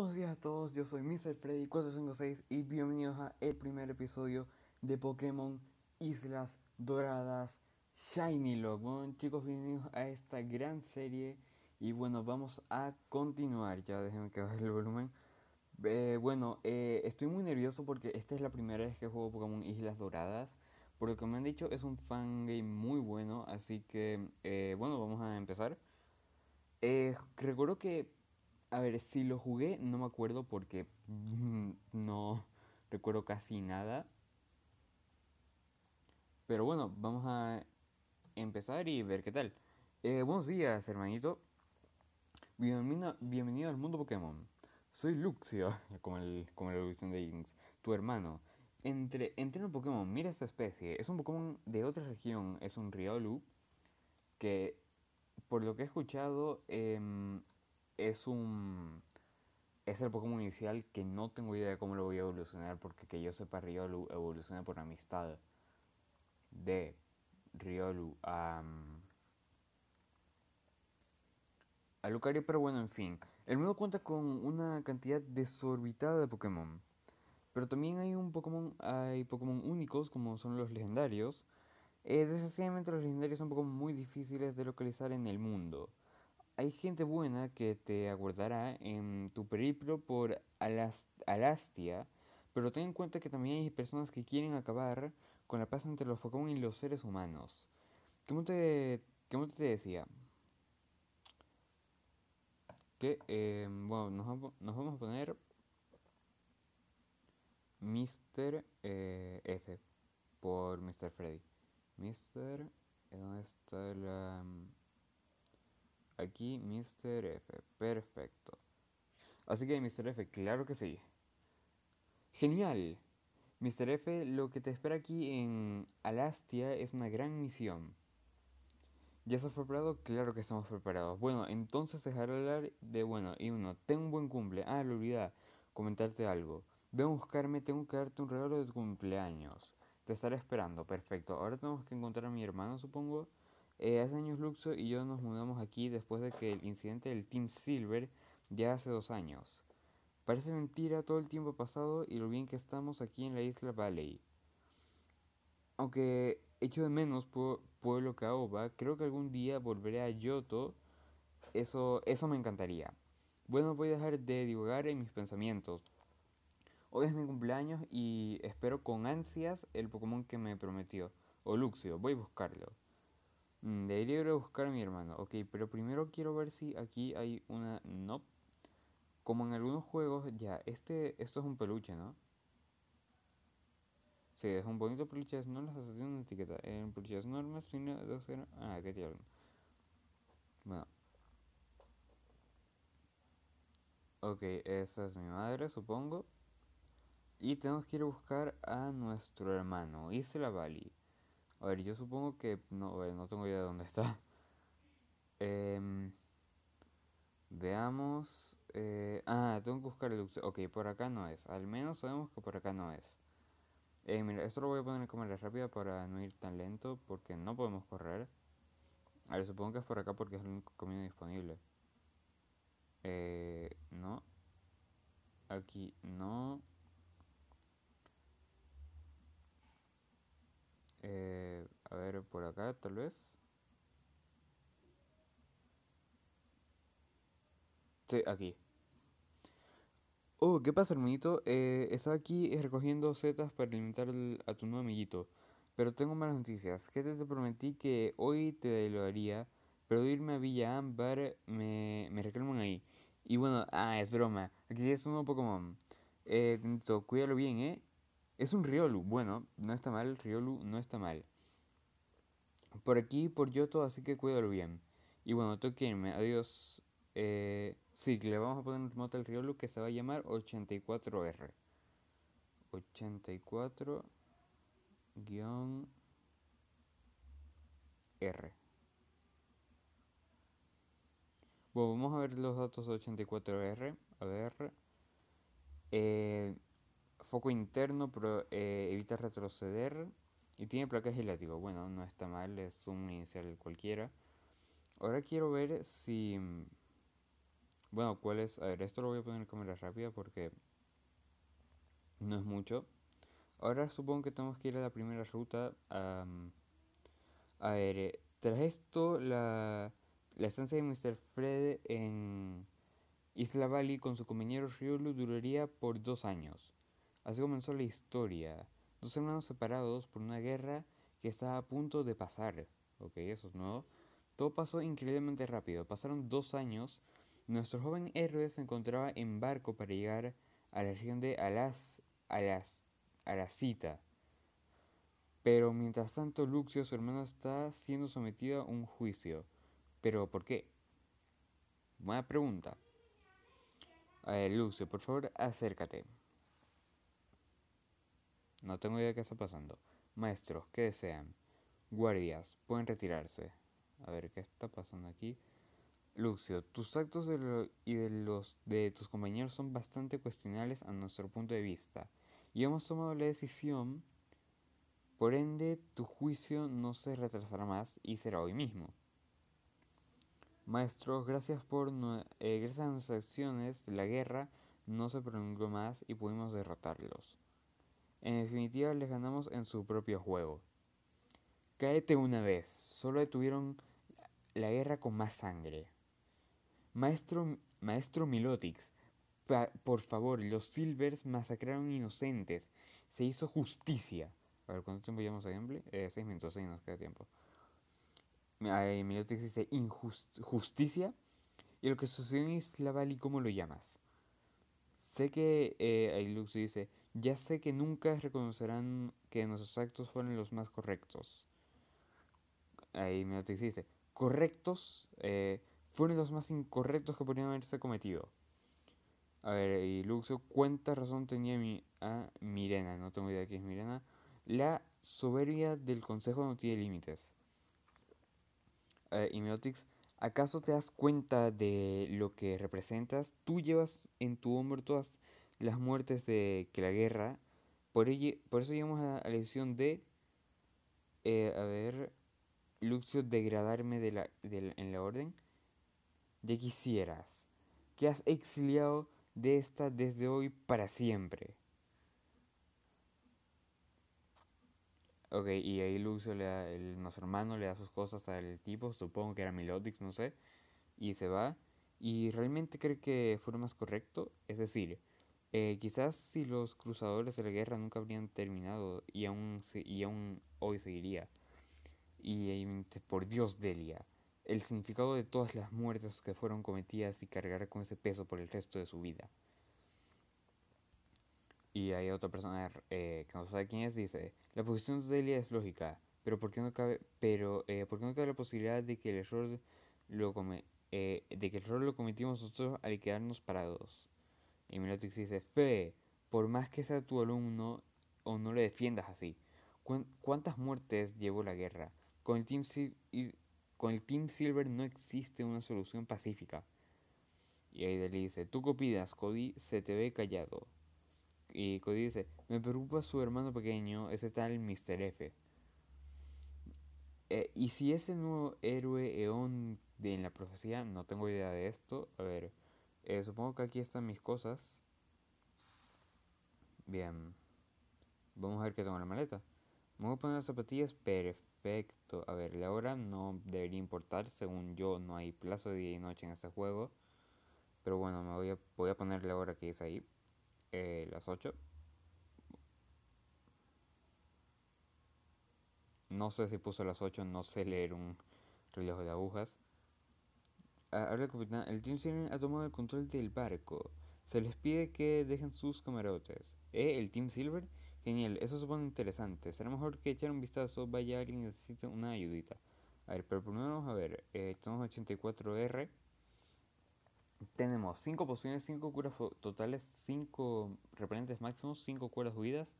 Buenos días a todos, yo soy Mr. Freddy 456 y bienvenidos a el primer episodio de Pokémon Islas Doradas Shiny Log chicos, bienvenidos a esta gran serie y bueno, vamos a continuar. Ya déjenme que baje el volumen. Eh, bueno, eh, estoy muy nervioso porque esta es la primera vez que juego Pokémon Islas Doradas. Por lo que me han dicho, es un fangame muy bueno, así que eh, bueno, vamos a empezar. recuerdo que a ver, si lo jugué, no me acuerdo porque mm, no recuerdo casi nada. Pero bueno, vamos a empezar y ver qué tal. Eh, buenos días, hermanito. Bienvenido, al mundo Pokémon. Soy Luxio, como el, como el de Inks, tu hermano. Entre, Entre un Pokémon, mira esta especie. Es un Pokémon de otra región, es un Riolu. Que, por lo que he escuchado, em, es un es el Pokémon inicial que no tengo idea de cómo lo voy a evolucionar porque que yo sepa Riolu evoluciona por amistad de Riolu a mm, a Lucario, pero bueno, en fin. El mundo cuenta con una cantidad desorbitada de Pokémon. Pero también hay un Pokémon, hay Pokémon únicos como son los legendarios. Eh, desgraciadamente los legendarios son Pokémon muy difíciles de localizar en el mundo hay gente buena que te aguardará en tu periplo por Alastia, pero ten en cuenta que también hay personas que quieren acabar con la paz entre los Pokémon y los seres humanos. ¿Cómo te, decía? Que, eh, bueno, nos, vamos a poner Mr. Eh, F por Mr. Freddy. Mr. ¿Dónde está la...? Aquí Mr. F. Perfecto. Así que Mr. F, claro que sí. Genial. Mr. F, lo que te espera aquí en Alastia es una gran misión. ¿Ya estás preparado? Claro que estamos preparados. Bueno, entonces dejaré hablar de, bueno, y uno, ten un buen cumple. Ah, lo olvidé, comentarte algo. Ven a buscarme, tengo que darte un regalo de cumpleaños. Te estaré esperando, perfecto. Ahora tenemos que encontrar a mi hermano, supongo. Eh, hace años Luxo y yo nos mudamos aquí después de que el incidente del Team Silver ya hace dos años. Parece mentira todo el tiempo pasado y lo bien que estamos aquí en la isla Valley. Aunque echo de menos Pueblo Caoba, creo que algún día volveré a Yoto. Eso, eso me encantaría. Bueno, voy a dejar de divagar en mis pensamientos. Hoy es mi cumpleaños y espero con ansias el Pokémon que me prometió, o Luxio, voy a buscarlo. Mm, debería a buscar a mi hermano. Ok, pero primero quiero ver si aquí hay una... No. Como en algunos juegos, ya, este, esto es un peluche, ¿no? Sí, es un bonito peluche, es no las asociación una etiqueta. En peluches normas tiene dos cero. Ah, qué tierno Bueno. Ok, esa es mi madre, supongo. Y tenemos que ir a buscar a nuestro hermano, Isla vali a ver, yo supongo que. No, ver, no tengo idea de dónde está. Em, veamos. Eh, ah, tengo que buscar el Ok, por acá no es. Al menos sabemos que por acá no es. Eh, mira, esto lo voy a poner en la rápida para no ir tan lento porque no podemos correr. A ver, supongo que es por acá porque es el único camino disponible. Eh, no. Aquí no. Eh, a ver, por acá tal vez. Sí, aquí. Oh, ¿qué pasa, hermanito? Eh, estaba aquí recogiendo setas para alimentar a tu nuevo amiguito. Pero tengo malas noticias. Que te, te prometí que hoy te lo haría, pero irme a Villa Ámbar me, me reclaman ahí. Y bueno, ah, es broma. Aquí tienes un nuevo Pokémon. Eh, cuídalo bien, ¿eh? Es un Riolu. Bueno, no está mal. Riolu no está mal. Por aquí, por Yoto, así que cuídalo bien. Y bueno, toquenme, Adiós. Eh, sí, le vamos a poner un mote al Riolu que se va a llamar 84R. 84 R. Bueno, vamos a ver los datos de 84R. A ver. Eh, foco interno, pero eh, evita retroceder. Y tiene placa látigo. Bueno, no está mal, es un inicial cualquiera. Ahora quiero ver si... Bueno, cuál es... A ver, esto lo voy a poner en cámara rápida porque... No es mucho. Ahora supongo que tenemos que ir a la primera ruta. a ver, eh, tras esto, la, la estancia de Mr. Fred en Isla Valley con su compañero Riolu duraría por dos años. Así comenzó la historia. Dos hermanos separados por una guerra que estaba a punto de pasar. Ok, eso es nuevo. Todo pasó increíblemente rápido. Pasaron dos años. Nuestro joven héroe se encontraba en barco para llegar a la región de Alas, Alas, Alasita. Pero mientras tanto, Luxio, su hermano, está siendo sometido a un juicio. ¿Pero por qué? Buena pregunta. Eh, Lucio, por favor, acércate. No tengo idea de qué está pasando. Maestros, ¿qué desean? Guardias, pueden retirarse. A ver, ¿qué está pasando aquí? Lucio, tus actos y de los de tus compañeros son bastante cuestionables a nuestro punto de vista. Y hemos tomado la decisión, por ende tu juicio no se retrasará más y será hoy mismo. Maestros, gracias por eh, gracias a nuestras acciones, la guerra no se prolongó más y pudimos derrotarlos. En definitiva, les ganamos en su propio juego. Cáete una vez, solo detuvieron la guerra con más sangre. Maestro, maestro Milotix, por favor, los Silvers masacraron inocentes. Se hizo justicia. A ver, ¿cuánto tiempo llevamos a gameplay? Eh, seis minutos, seis nos queda tiempo. Milotix dice injusticia. y lo que sucedió en Isla Valley, ¿cómo lo llamas? Sé que eh, Lux dice ya sé que nunca reconocerán que nuestros actos fueron los más correctos. Ahí me dice, correctos eh, fueron los más incorrectos que podrían haberse cometido. A ver, y Luxo, ¿cuánta razón tenía mi, a ah, Mirena? No tengo idea de quién es Mirena. La soberbia del consejo no tiene límites. Eh, ¿acaso te das cuenta de lo que representas? Tú llevas en tu hombro todas las muertes de, que la guerra. Por, ello, por eso llegamos a la elección de, eh, a ver, Luxio degradarme de la, en la orden. Ya quisieras, que has exiliado de esta desde hoy para siempre. Ok, y ahí Luxio le da, el, nuestro hermano le da sus cosas al tipo, supongo que era Melodix, no sé, y se va. Y realmente creo que fue lo más correcto, es decir, eh, quizás si los cruzadores de la guerra nunca habrían terminado y aún, y aún hoy seguiría. Y, eh, por Dios, Delia, el significado de todas las muertes que fueron cometidas y cargar con ese peso por el resto de su vida. Y hay otra persona eh, que no sabe quién es, dice, la posición de Delia es lógica, pero ¿por qué no cabe, pero, eh, ¿por no cabe la posibilidad de que el error lo eh, de que el error lo cometimos nosotros al quedarnos parados? Y Melotix dice, Fe, por más que sea tu alumno o no le defiendas así, ¿cuántas muertes llevó la guerra? Con el, Team con Team Silver no existe una solución pacífica. Y ahí le dice, ¿tú copidas, Cody se te ve callado. Y Cody dice, me preocupa su hermano pequeño, ese tal Mr. F. Eh, y si ese nuevo héroe Eon de en la profecía, no tengo idea de esto. A ver, eh, supongo que aquí están mis cosas. Bien. Vamos a ver qué tengo en la maleta. Me voy a poner las zapatillas. Perfecto. A ver, la hora no debería importar. Según yo, no hay plazo de día y noche en este juego. Pero bueno, me voy a, voy a poner la hora que es ahí. Eh, las 8. No sé si puso las 8. No sé leer un reloj de agujas habla el capitán, el Team Silver ha tomado el control del barco. Se les pide que dejen sus camarotes. ¿Eh? ¿El Team Silver? Genial, eso supone interesante. Será mejor que echar un vistazo, vaya alguien necesita una ayudita. A ver, pero primero vamos a ver. Estamos eh, tenemos 84R. Tenemos 5 pociones, 5 curas totales, 5 repelentes máximos, 5 curas huidas,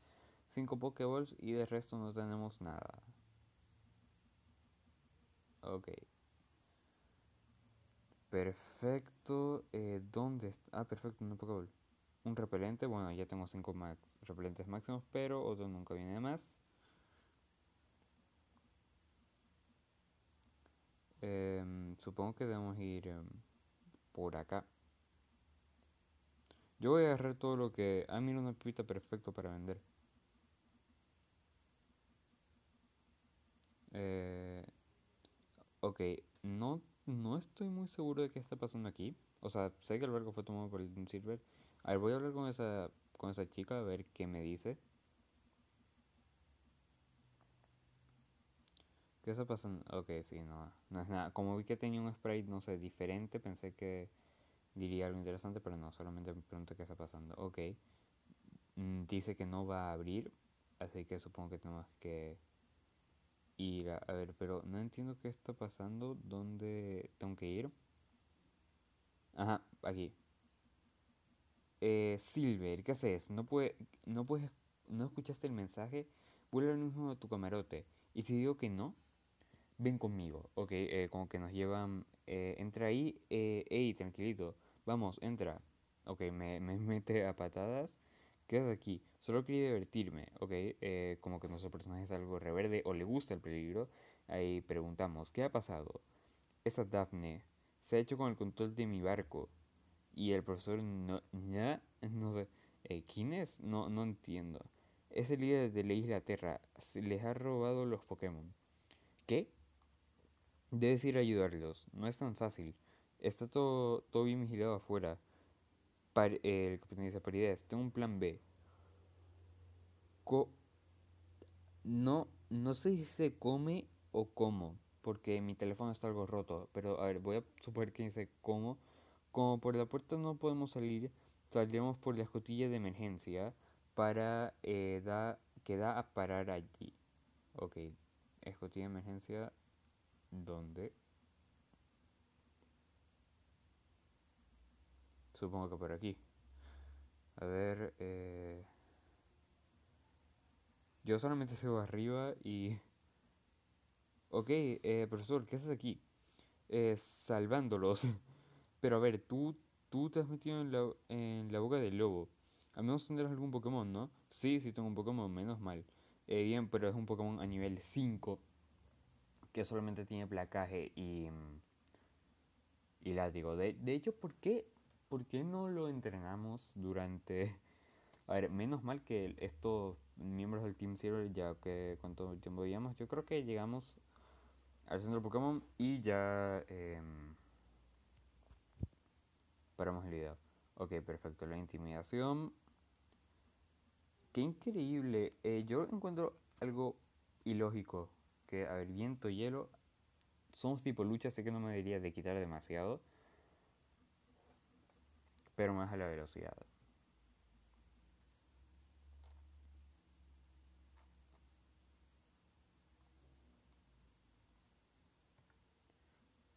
5 pokeballs y de resto no tenemos nada. Ok. Perfecto. Eh, ¿Dónde está? Ah, perfecto, un Pokéball. Un repelente. Bueno, ya tengo 5 max repelentes máximos, pero otro nunca viene de más. Em, supongo que debemos ir em, por acá. Yo voy a agarrar todo lo que... Ah, mira una pipita perfecto para vender. Eh, ok, no no estoy muy seguro de qué está pasando aquí. O sea, sé que el barco fue tomado por el server. Silver. A ver, voy a hablar con esa, con esa chica a ver qué me dice. ¿Qué está pasando? Ok, sí, no, no es nada. Como vi que tenía un spray no sé, diferente, pensé que diría algo interesante, pero no, solamente me pregunto qué está pasando. Ok, mm, dice que no va a abrir, así que supongo que tenemos que a, ver, pero no entiendo qué está pasando. ¿Dónde tengo que ir? Ajá, aquí. Eh, Silver, ¿qué haces? No, puede, no, puedes, no escuchaste el mensaje. Vuelve al mismo a tu camarote. Y si digo que no, ven conmigo. Ok, eh, como que nos llevan. Eh, entra ahí. Eh, ey, tranquilito. Vamos, entra. Ok, me, me mete a patadas. Quedas aquí, solo quería divertirme, ¿ok? Eh, como que nuestro personaje es algo reverde o le gusta el peligro. Ahí preguntamos, ¿qué ha pasado? Esa Daphne se ha hecho con el control de mi barco. Y el profesor no, sé, eh, ¿quién es? No, no entiendo. Es el líder de la isla Terra, les ha robado los Pokémon. ¿Qué? Debes ir a ayudarlos, no es tan fácil. Está todo, todo bien vigilado afuera el capitán dice tengo un plan B. no, no sé si se come o cómo, porque mi teléfono está algo roto, pero a ver, voy a suponer que dice cómo. Como por la puerta no podemos salir, saldremos por la escotilla de emergencia para eh, que da a parar allí. Ok, escotilla de emergencia, ¿dónde? Supongo que por aquí. A ver. Eh, yo solamente sigo arriba y. Ok, eh, profesor, ¿qué haces aquí? Eh, salvándolos. Pero a ver, tú, tú te has metido en la, boca del lobo. Al menos tendrás algún Pokémon, ¿no? Sí, sí tengo un Pokémon, menos mal. bien, pero es un Pokémon a nivel 5 que solamente tiene placaje y, y látigo. De, de hecho, ¿por qué ¿por qué no lo entrenamos durante... A ver, menos mal que estos miembros del Team server ya que con todo el tiempo llevamos, yo creo que llegamos al centro Pokémon y ya... Em, paramos el video. Ok, perfecto, la intimidación. Qué increíble. Eh, yo encuentro algo ilógico. Que, a ver, viento, y hielo. son tipo lucha, sé que no me debería de quitar demasiado pero más a la velocidad.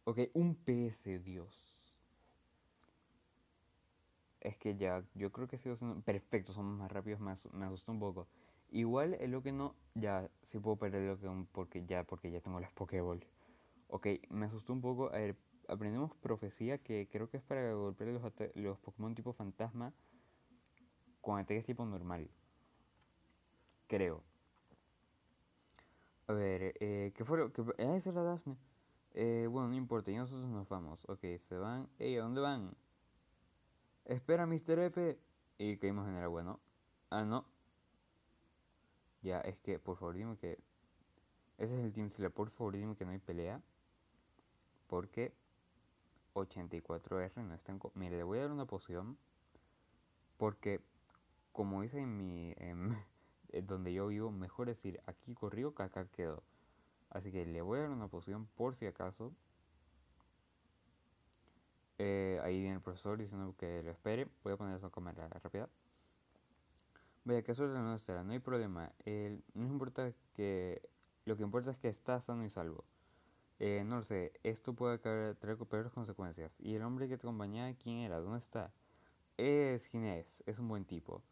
Ok, un PS, Dios. Es que ya, yo creo que sigo siendo... Perfecto, son más rápidos, me, asustó un poco. Igual es lo que no, ya, sí puedo perder lo que porque ya, porque ya tengo las Pokéball. Ok, me asustó un poco, a aprendemos profecía, que creo que es para golpear los, los Pokémon tipo fantasma con ataques tipo normal. Creo. A ver, eh, ¿qué fue lo que... Ah, esa era Daphne. Eh, bueno, no importa, y nosotros nos vamos. Ok, se van. Ey, ¿a dónde van? Espera, Mr. F. Y caímos en el agua, ¿no? Ah, no. Ya, es que, por favor, dime que... Ese es el Team Slayer, por favor, dime que no hay pelea. Porque 84R no está en Mire, le voy a dar una poción. Porque, como dice en mi... donde yo vivo, mejor decir aquí corrió que acá quedó. Así que le voy a dar una poción por si acaso. Eh, ahí viene el profesor diciendo que lo espere. Voy a poner eso a cámara rápida. Vaya, que suerte nuestra, no hay problema. no importa que... Lo que importa es que está sano y salvo. Eh, no lo sé, esto puede traer peores consecuencias. ¿Y el hombre que te acompañaba quién era? ¿Dónde está? Es quien es, un buen tipo.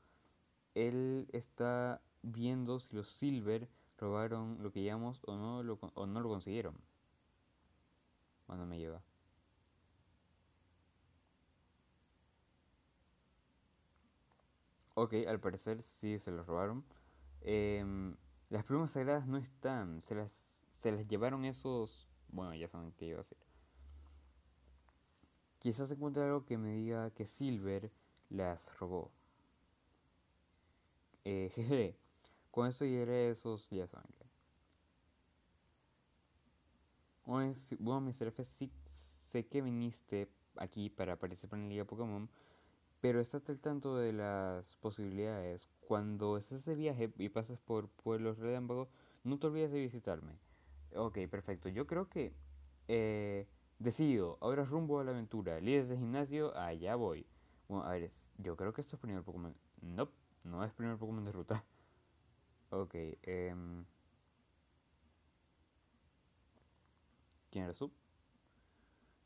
Él está viendo si los Silver robaron lo que llamamos o no lo, o no lo consiguieron. Cuando me lleva? Ok, al parecer sí se los robaron. Em, las plumas sagradas no están, se las, se las llevaron esos bueno, ya saben qué iba a hacer. Quizás encuentre algo que me diga que Silver las robó. Eh, jeje. Con eso iré esos, ya saben qué. Bueno, Mr. F, sí sé que viniste aquí para participar en la Liga Pokémon, pero estás al tanto de las posibilidades. Cuando estés de viaje y pases por pueblos relámpagos, no te olvides de visitarme. Ok, perfecto. Yo creo que eh, decido, ahora rumbo a la aventura. Líderes de gimnasio, allá voy. Bueno, a ver, yo creo que esto es primer Pokémon. No, nope, no es primer Pokémon de ruta. Ok, em, eh, ¿Quién era su?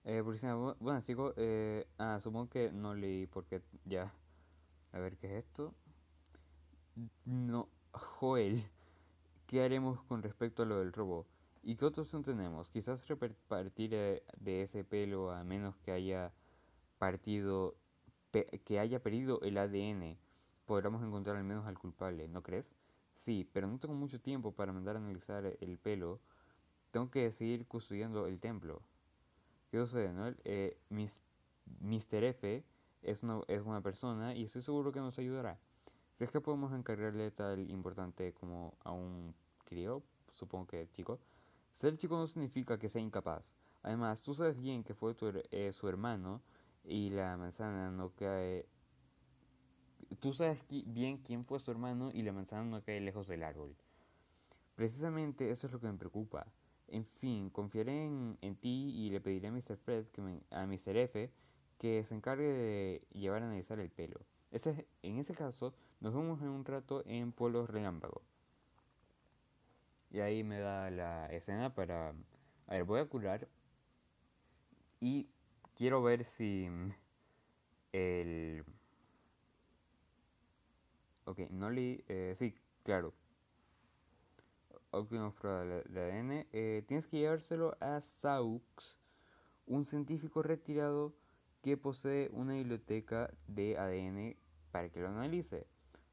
Eh, bueno, chicos, ah, supongo que no leí porque ya. A ver, ¿qué es esto? No, Joel. ¿Qué haremos con respecto a lo del robo? ¿Y qué otra opción tenemos? Quizás repartir eh, de ese pelo a menos que haya partido, que haya perdido el ADN, podremos encontrar al menos al culpable, ¿no crees? Sí, pero no tengo mucho tiempo para mandar a analizar el pelo. Tengo que seguir custodiando el templo. ¿Qué sucede, Noel? Eh, Mr. F es una, es una persona y estoy seguro que nos ayudará. ¿Crees que podemos encargarle tal importante como a un crío? Supongo que chico. Ser chico no significa que sea incapaz. Además, tú sabes bien que fue eh, su hermano y la manzana no cae... Tú sabes bien quién fue su hermano y la manzana no cae lejos del árbol. Precisamente eso es lo que me preocupa. En fin, confiaré en, ti y le pediré a Mr. que a F, que se encargue de llevar a analizar el pelo. en ese caso, nos vemos en un rato en Polo Relámpago. Y ahí me da la escena para... A ver, voy a curar. Y quiero ver si el... Ok, no leí... Eh, sí, claro. Última prueba de ADN. Eh, tienes que llevárselo a Saux, un científico retirado que posee una biblioteca de ADN para que lo analice.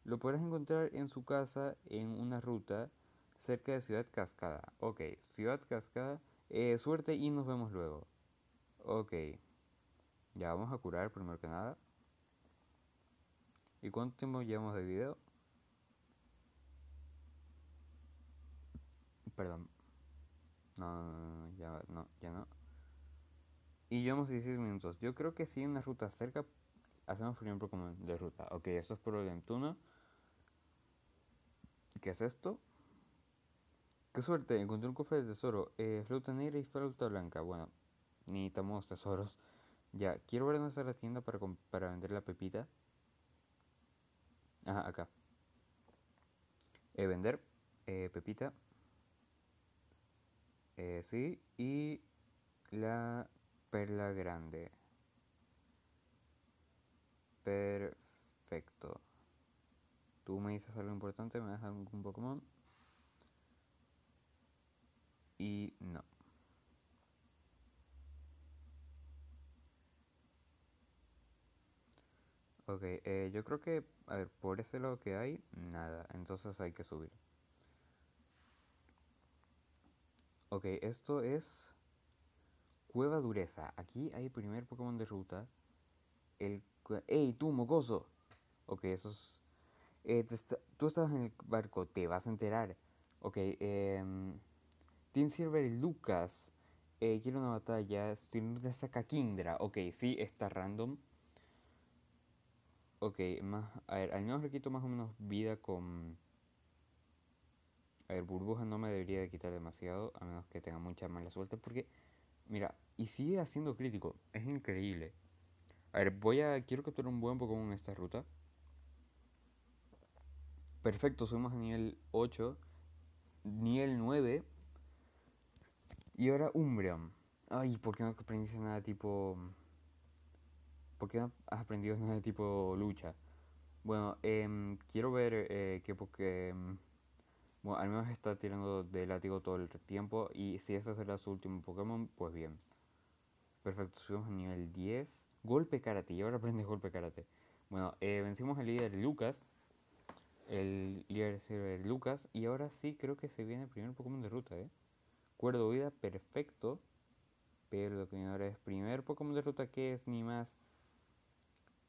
Lo podrás encontrar en su casa en una ruta cerca de Ciudad Cascada. Ok, Ciudad Cascada. Eh, suerte y nos vemos luego. Ok. Ya vamos a curar primero que nada. ¿Y cuánto tiempo llevamos de video? Perdón. No, no, no, ya no, ya Y llevamos 16 minutos. Yo creo que si hay una ruta cerca, hacemos por ejemplo como de ruta. Ok, eso es por el ¿Qué es esto? Qué suerte, encontré un cofre de tesoro. Eh, flauta negra y flauta blanca. Bueno, necesitamos tesoros. Ya, quiero ver a está la tienda para, vender la pepita. Ajá, acá. Eh, vender. Eh, pepita. Eh, sí. Y la perla grande. Perfecto. Tú me dices algo importante, me das algún Pokémon y no. Ok, eh, yo creo que, a ver, por ese lado que hay, nada, entonces hay que subir. Ok, esto es Cueva Dureza. Aquí hay el primer Pokémon de ruta. El... ¡Ey, tú, mocoso! Ok, eso es... Eh, tú estás en el barco, te vas a enterar. Ok, eh... Team Silver Lucas. Eh, quiero una batalla. te saca Kindra. Ok, sí, está random. Ok, más. A ver, al menos le más o menos vida con. A ver, burbuja no me debería de quitar demasiado. A menos que tenga mucha mala suerte. Porque. Mira, y sigue haciendo crítico. Es increíble. A ver, voy a. Quiero capturar un buen Pokémon en esta ruta. Perfecto, subimos a nivel 8. Nivel 9. Y ahora Umbreon. Ay, ¿por qué no aprendiste nada tipo... ¿Por qué no has aprendido nada tipo lucha? Bueno, em, quiero ver eh, que porque... Em, bueno, al menos está tirando de látigo todo el tiempo y si ese será su último Pokémon, pues bien. Perfecto, subimos a nivel 10. Golpe karate, y ahora aprendes golpe karate. Bueno, eh, vencimos al líder Lucas. El líder Silver Lucas. Y ahora sí creo que se viene el primer Pokémon de ruta, ¿eh? Cuerdo vida, perfecto. Pero lo que ahora es primer Pokémon de ruta que es ni más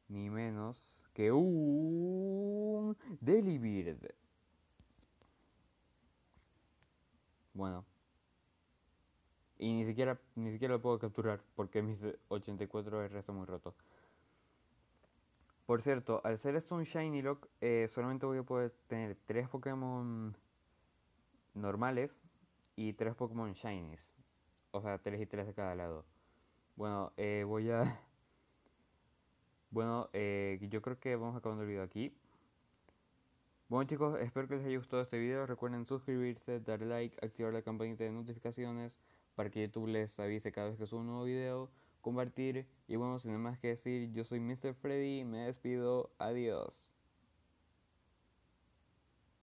ni menos que un Delibird. Bueno. Y ni siquiera, ni siquiera lo puedo capturar porque mis 84 R está muy roto Por cierto, al ser esto un Shiny Lock, eh, solamente voy a poder tener Tres Pokémon normales y tres Pokémon Shinies. O sea, tres y tres de cada lado. Bueno, eh, voy a... Bueno, eh, yo creo que vamos acabando el video aquí. Bueno chicos, espero que les haya gustado este video. Recuerden suscribirse, dar like, activar la campanita de notificaciones para que YouTube les avise cada vez que suba un nuevo video, compartir. Y bueno, sin más que decir, yo soy Mr. Freddy, me despido, adiós.